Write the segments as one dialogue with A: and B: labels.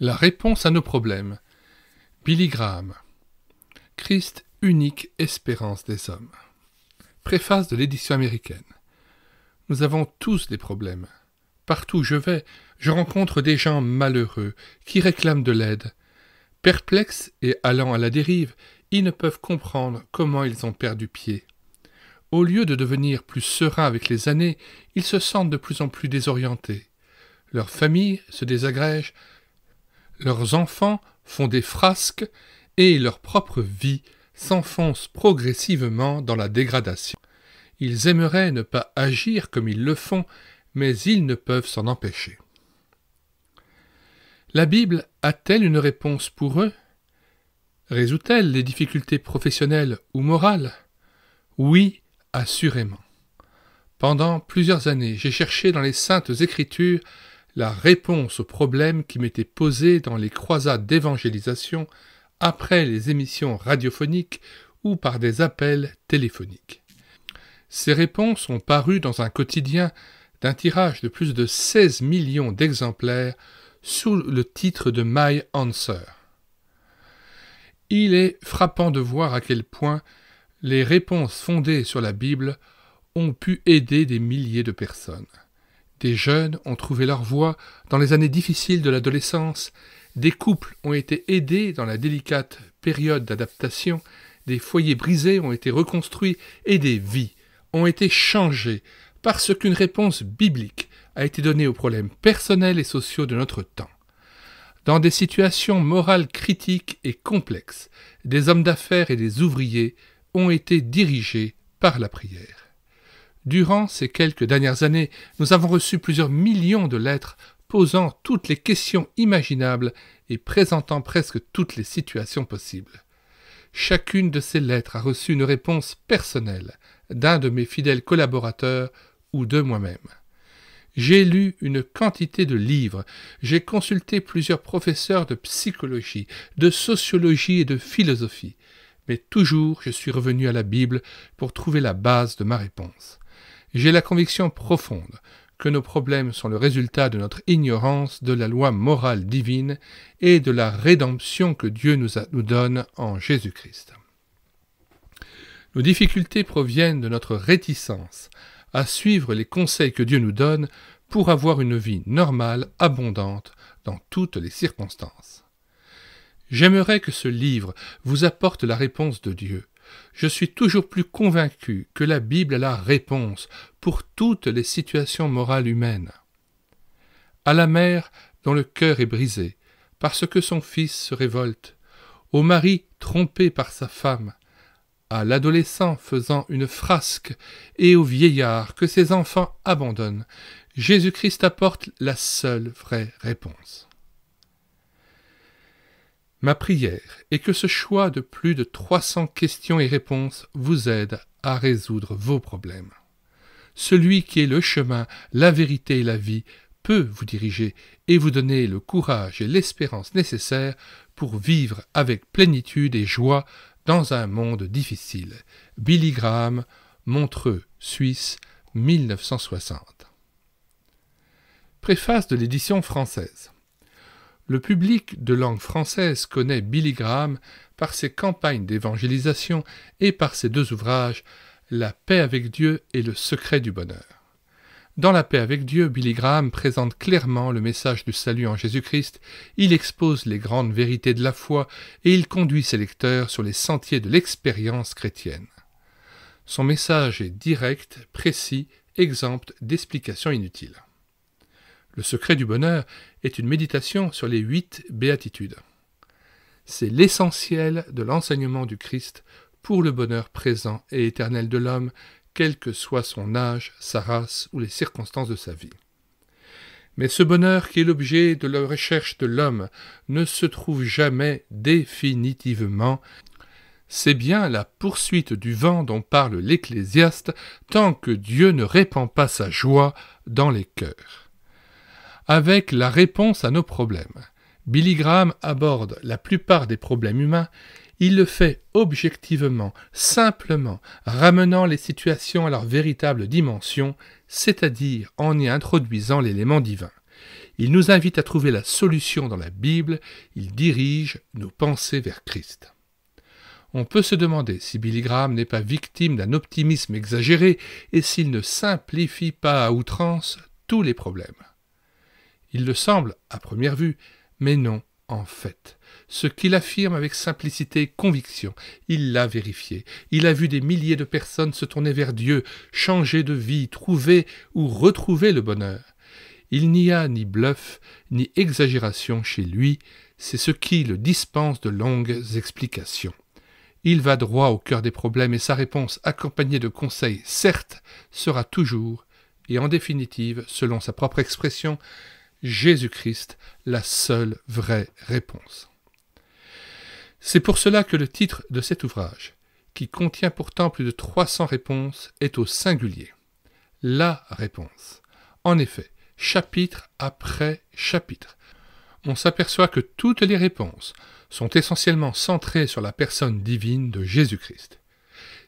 A: La réponse à nos problèmes. Billy Graham. Christ, unique espérance des hommes. Préface de l'édition américaine. Nous avons tous des problèmes. Partout où je vais, je rencontre des gens malheureux qui réclament de l'aide. Perplexes et allant à la dérive, ils ne peuvent comprendre comment ils ont perdu pied. Au lieu de devenir plus sereins avec les années, ils se sentent de plus en plus désorientés. Leurs familles se désagrègent, leurs enfants font des frasques et leur propre vie s'enfonce progressivement dans la dégradation. Ils aimeraient ne pas agir comme ils le font, mais ils ne peuvent s'en empêcher. La Bible a-t-elle une réponse pour eux Résout-elle les difficultés professionnelles ou morales Oui, assurément. Pendant plusieurs années, j'ai cherché dans les saintes écritures la réponse aux problèmes qui m'étaient posés dans les croisades d'évangélisation après les émissions radiophoniques ou par des appels téléphoniques. Ces réponses ont paru dans un quotidien d'un tirage de plus de 16 millions d'exemplaires sous le titre de My Answer. Il est frappant de voir à quel point les réponses fondées sur la Bible ont pu aider des milliers de personnes. Des jeunes ont trouvé leur voie dans les années difficiles de l'adolescence, des couples ont été aidés dans la délicate période d'adaptation, des foyers brisés ont été reconstruits et des vies ont été changées parce qu'une réponse biblique a été donnée aux problèmes personnels et sociaux de notre temps. Dans des situations morales critiques et complexes, des hommes d'affaires et des ouvriers ont été dirigés par la prière. Durant ces quelques dernières années, nous avons reçu plusieurs millions de lettres posant toutes les questions imaginables et présentant presque toutes les situations possibles. Chacune de ces lettres a reçu une réponse personnelle d'un de mes fidèles collaborateurs ou de moi-même. J'ai lu une quantité de livres, j'ai consulté plusieurs professeurs de psychologie, de sociologie et de philosophie, mais toujours je suis revenu à la Bible pour trouver la base de ma réponse. J'ai la conviction profonde que nos problèmes sont le résultat de notre ignorance de la loi morale divine et de la rédemption que Dieu nous, nous donne en Jésus-Christ. Nos difficultés proviennent de notre réticence à suivre les conseils que Dieu nous donne pour avoir une vie normale, abondante, dans toutes les circonstances. J'aimerais que ce livre vous apporte la réponse de Dieu, je suis toujours plus convaincu que la Bible a la réponse pour toutes les situations morales humaines. À la mère dont le cœur est brisé, parce que son fils se révolte, au mari trompé par sa femme, à l'adolescent faisant une frasque, et au vieillard que ses enfants abandonnent, Jésus-Christ apporte la seule vraie réponse. Ma prière est que ce choix de plus de 300 questions et réponses vous aide à résoudre vos problèmes. Celui qui est le chemin, la vérité et la vie peut vous diriger et vous donner le courage et l'espérance nécessaires pour vivre avec plénitude et joie dans un monde difficile. Billy Graham, Montreux, Suisse, 1960. Préface de l'édition française. Le public de langue française connaît Billy Graham par ses campagnes d'évangélisation et par ses deux ouvrages La paix avec Dieu et le secret du bonheur. Dans La paix avec Dieu, Billy Graham présente clairement le message du salut en Jésus-Christ, il expose les grandes vérités de la foi et il conduit ses lecteurs sur les sentiers de l'expérience chrétienne. Son message est direct, précis, exempt d'explications inutiles. Le secret du bonheur est une méditation sur les huit béatitudes. C'est l'essentiel de l'enseignement du Christ pour le bonheur présent et éternel de l'homme, quel que soit son âge, sa race ou les circonstances de sa vie. Mais ce bonheur qui est l'objet de la recherche de l'homme ne se trouve jamais définitivement. C'est bien la poursuite du vent dont parle l'Ecclésiaste tant que Dieu ne répand pas sa joie dans les cœurs avec la réponse à nos problèmes. Billy Graham aborde la plupart des problèmes humains, il le fait objectivement, simplement, ramenant les situations à leur véritable dimension, c'est-à-dire en y introduisant l'élément divin. Il nous invite à trouver la solution dans la Bible, il dirige nos pensées vers Christ. On peut se demander si Billy Graham n'est pas victime d'un optimisme exagéré et s'il ne simplifie pas à outrance tous les problèmes. Il le semble à première vue, mais non en fait. Ce qu'il affirme avec simplicité et conviction, il l'a vérifié. Il a vu des milliers de personnes se tourner vers Dieu, changer de vie, trouver ou retrouver le bonheur. Il n'y a ni bluff, ni exagération chez lui, c'est ce qui le dispense de longues explications. Il va droit au cœur des problèmes et sa réponse, accompagnée de conseils, certes, sera toujours, et en définitive, selon sa propre expression, Jésus-Christ la seule vraie réponse. C'est pour cela que le titre de cet ouvrage, qui contient pourtant plus de 300 réponses, est au singulier. La réponse. En effet, chapitre après chapitre, on s'aperçoit que toutes les réponses sont essentiellement centrées sur la personne divine de Jésus-Christ.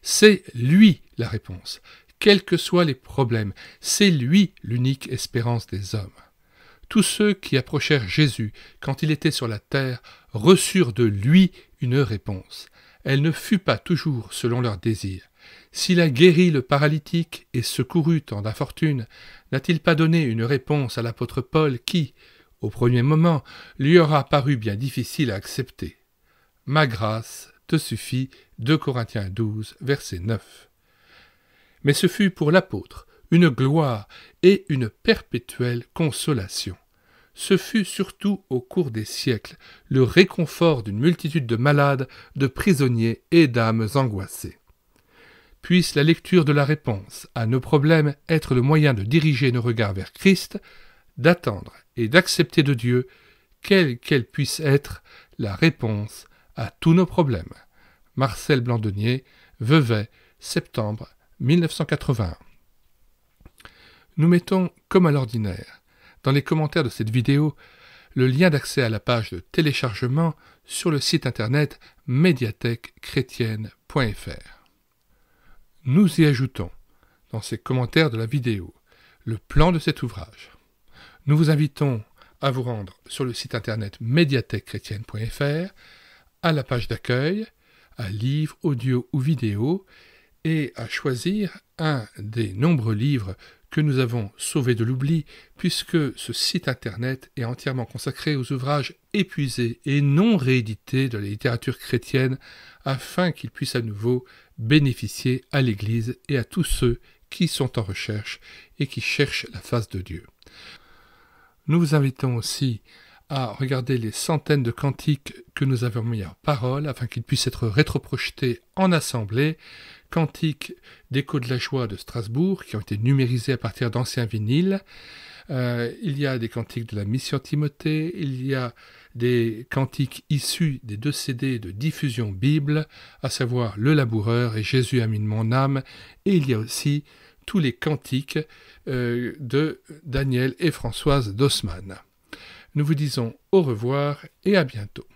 A: C'est lui la réponse, quels que soient les problèmes, c'est lui l'unique espérance des hommes tous ceux qui approchèrent Jésus quand il était sur la terre reçurent de lui une réponse. Elle ne fut pas toujours selon leur désir. S'il a guéri le paralytique et secouru tant d'infortunes, n'a-t-il pas donné une réponse à l'apôtre Paul qui, au premier moment, lui aura paru bien difficile à accepter Ma grâce te suffit, 2 Corinthiens 12, verset 9. Mais ce fut pour l'apôtre une gloire et une perpétuelle consolation. Ce fut surtout au cours des siècles le réconfort d'une multitude de malades, de prisonniers et d'âmes angoissées. Puisse la lecture de la réponse à nos problèmes être le moyen de diriger nos regards vers Christ, d'attendre et d'accepter de Dieu, quelle qu'elle puisse être, la réponse à tous nos problèmes. Marcel Blandonnier, Vevey, septembre 1981. Nous mettons, comme à l'ordinaire, dans les commentaires de cette vidéo, le lien d'accès à la page de téléchargement sur le site internet médiathèquechrétienne.fr. Nous y ajoutons, dans ces commentaires de la vidéo, le plan de cet ouvrage. Nous vous invitons à vous rendre sur le site internet médiathèquechrétienne.fr, à la page d'accueil, à livres, audio ou vidéo, et à choisir un des nombreux livres que nous avons sauvé de l'oubli, puisque ce site internet est entièrement consacré aux ouvrages épuisés et non réédités de la littérature chrétienne, afin qu'ils puissent à nouveau bénéficier à l'Église et à tous ceux qui sont en recherche et qui cherchent la face de Dieu. Nous vous invitons aussi à regarder les centaines de cantiques que nous avons mis en parole afin qu'ils puissent être rétroprojetés en assemblée, cantiques d'écho de la joie de Strasbourg qui ont été numérisés à partir d'anciens vinyles. Euh, il y a des cantiques de la Mission Timothée, il y a des cantiques issus des deux CD de diffusion Bible, à savoir Le Laboureur et Jésus a de mon âme, et il y a aussi tous les cantiques euh, de Daniel et Françoise Dossmann. Nous vous disons au revoir et à bientôt.